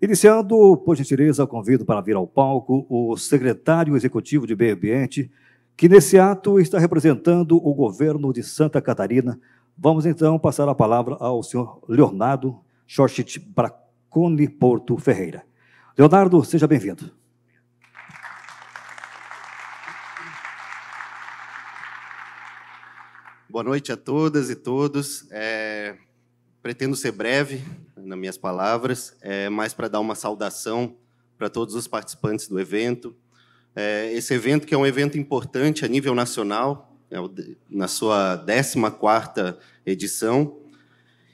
Iniciando, por gentileza, convido para vir ao palco o secretário executivo de Meio Ambiente, que nesse ato está representando o governo de Santa Catarina. Vamos então passar a palavra ao senhor Leonardo Chorchit Bracone Porto Ferreira. Leonardo, seja bem-vindo. Boa noite a todas e todos. É, pretendo ser breve nas minhas palavras, é mais para dar uma saudação para todos os participantes do evento. É, esse evento que é um evento importante a nível nacional, é na sua 14ª edição,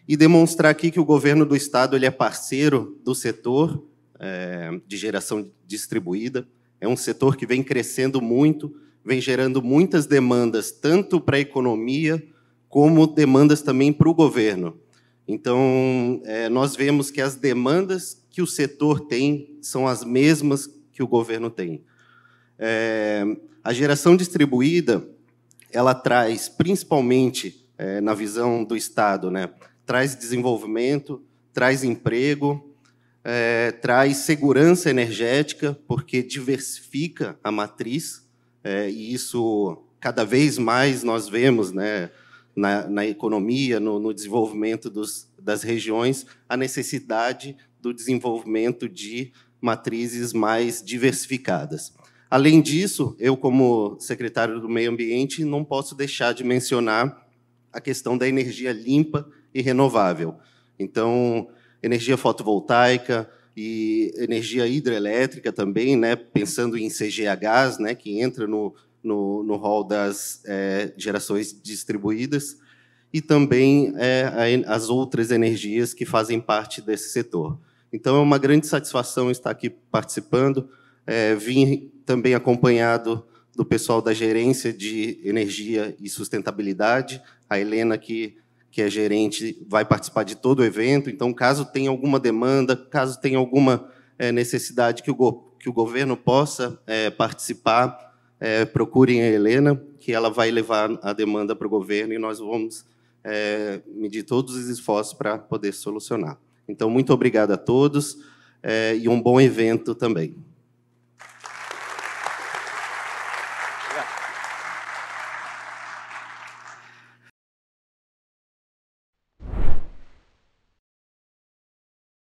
e demonstrar aqui que o governo do Estado ele é parceiro do setor é, de geração distribuída. É um setor que vem crescendo muito, vem gerando muitas demandas, tanto para a economia, como demandas também para o governo. Então, é, nós vemos que as demandas que o setor tem são as mesmas que o governo tem. É, a geração distribuída, ela traz, principalmente é, na visão do Estado, né, traz desenvolvimento, traz emprego, é, traz segurança energética, porque diversifica a matriz, é, e isso cada vez mais nós vemos né, na, na economia, no, no desenvolvimento dos, das regiões, a necessidade do desenvolvimento de matrizes mais diversificadas. Além disso, eu, como secretário do Meio Ambiente, não posso deixar de mencionar a questão da energia limpa e renovável. Então, energia fotovoltaica e energia hidrelétrica também, né, pensando em CGHs, né, que entra no, no, no hall das é, gerações distribuídas e também é, as outras energias que fazem parte desse setor. Então, é uma grande satisfação estar aqui participando. É, vim também acompanhado do pessoal da gerência de energia e sustentabilidade, a Helena, que, que é gerente, vai participar de todo o evento. Então, caso tenha alguma demanda, caso tenha alguma é, necessidade que o, que o governo possa é, participar, é, procurem a Helena, que ela vai levar a demanda para o governo e nós vamos é, medir todos os esforços para poder solucionar. Então, muito obrigado a todos é, e um bom evento também. Obrigado.